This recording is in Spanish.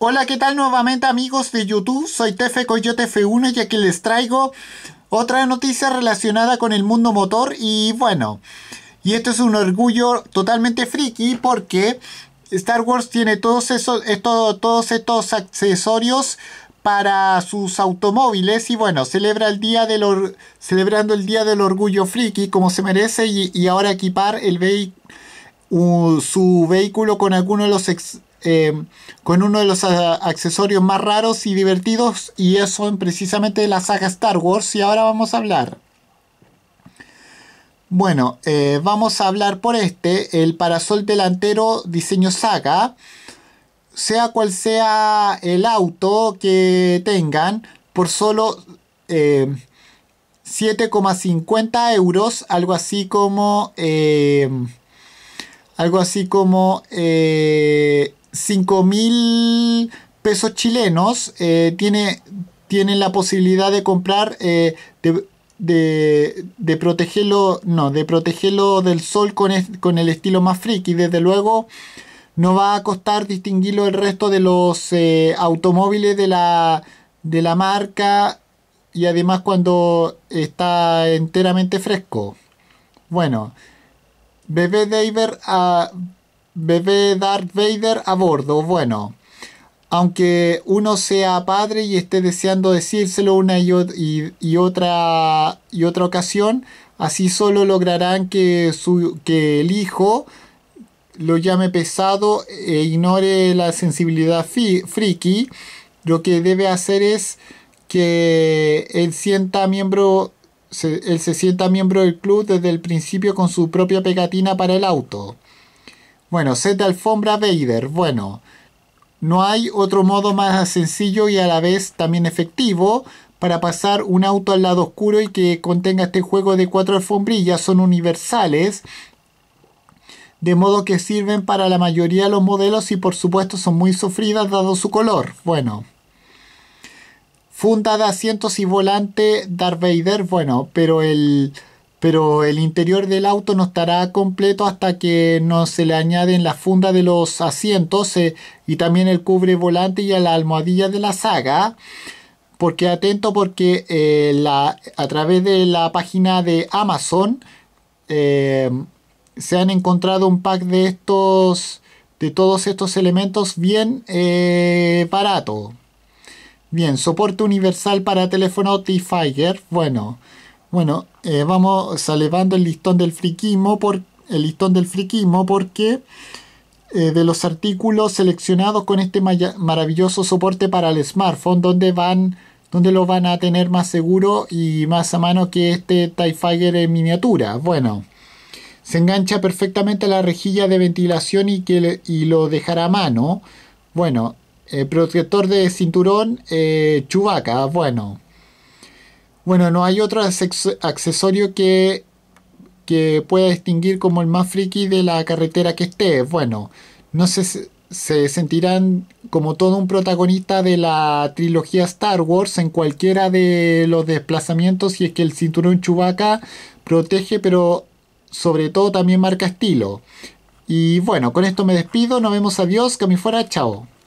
Hola, ¿qué tal nuevamente amigos de YouTube? Soy Tefe Coyote F1 y aquí les traigo otra noticia relacionada con el mundo motor y bueno, y esto es un orgullo totalmente friki porque Star Wars tiene todos esos eh, todos estos accesorios para sus automóviles y bueno, celebra el día del or celebrando el día del orgullo friki como se merece y, ahora equipar el su vehículo con alguno de los eh, con uno de los eh, accesorios más raros y divertidos y eso en precisamente la saga Star Wars y ahora vamos a hablar. Bueno, eh, vamos a hablar por este, el parasol delantero diseño saga. Sea cual sea el auto que tengan, por solo 7,50 euros, algo así como... algo así como 5 mil pesos chilenos, eh, tiene, tienen la posibilidad de comprar, eh, de, protegerlo, no, de protegerlo del sol con, el estilo más friki. Desde luego no va a costar distinguirlo del resto de los eh, automóviles de la, de la marca y además cuando está enteramente fresco. Bueno, Bebé Diver... a ah, bebé Darth Vader a bordo. Bueno, aunque uno sea padre y esté deseando decírselo una y, otra, y otra ocasión, así solo lograrán que, que el hijo lo llame pesado e ignore la sensibilidad friki. Lo que debe hacer es que él sienta miembro él se sienta miembro del club desde el principio con su propia pegatina para el auto. Bueno, set de alfombra Vader. Bueno, no hay otro modo más sencillo y a la vez también efectivo para pasar un auto al lado oscuro y que contenga este juego de cuatro alfombrillas. Son universales. De modo que sirven para la mayoría de los modelos y por supuesto son muy sufridas dado su color. Bueno. Funda de asientos y volante Darth Vader. Bueno, pero el pero el interior del auto no estará completo hasta que no se le añaden la funda de los asientos eh, y también el cubre volante y a la almohadilla de la saga. Porque atento porque eh, a través de la página de Amazon eh, se han encontrado un pack de estos de todos estos elementos bien barato. Bien, soporte universal para teléfono t Bueno, bueno, eh, vamos elevando el listón del friquismo, por, el listón del porque eh, de los artículos seleccionados con este maravilloso soporte para el smartphone, donde van donde lo van a tener más seguro y más a mano que este TIE en miniatura. Bueno, se engancha perfectamente a la rejilla de ventilación y, que lo dejará a mano. Bueno, eh, protector de cinturón, chubaca, bueno. Bueno, no hay otro accesorio que, que pueda distinguir como el más friki de la carretera que esté. Bueno, no se, se sentirán como todo un protagonista de la trilogía Star Wars en cualquiera de los desplazamientos y es que el cinturón Chewbacca protege pero sobre todo también marca estilo. Y bueno, con esto me despido, nos vemos, adiós, que fuera, chao.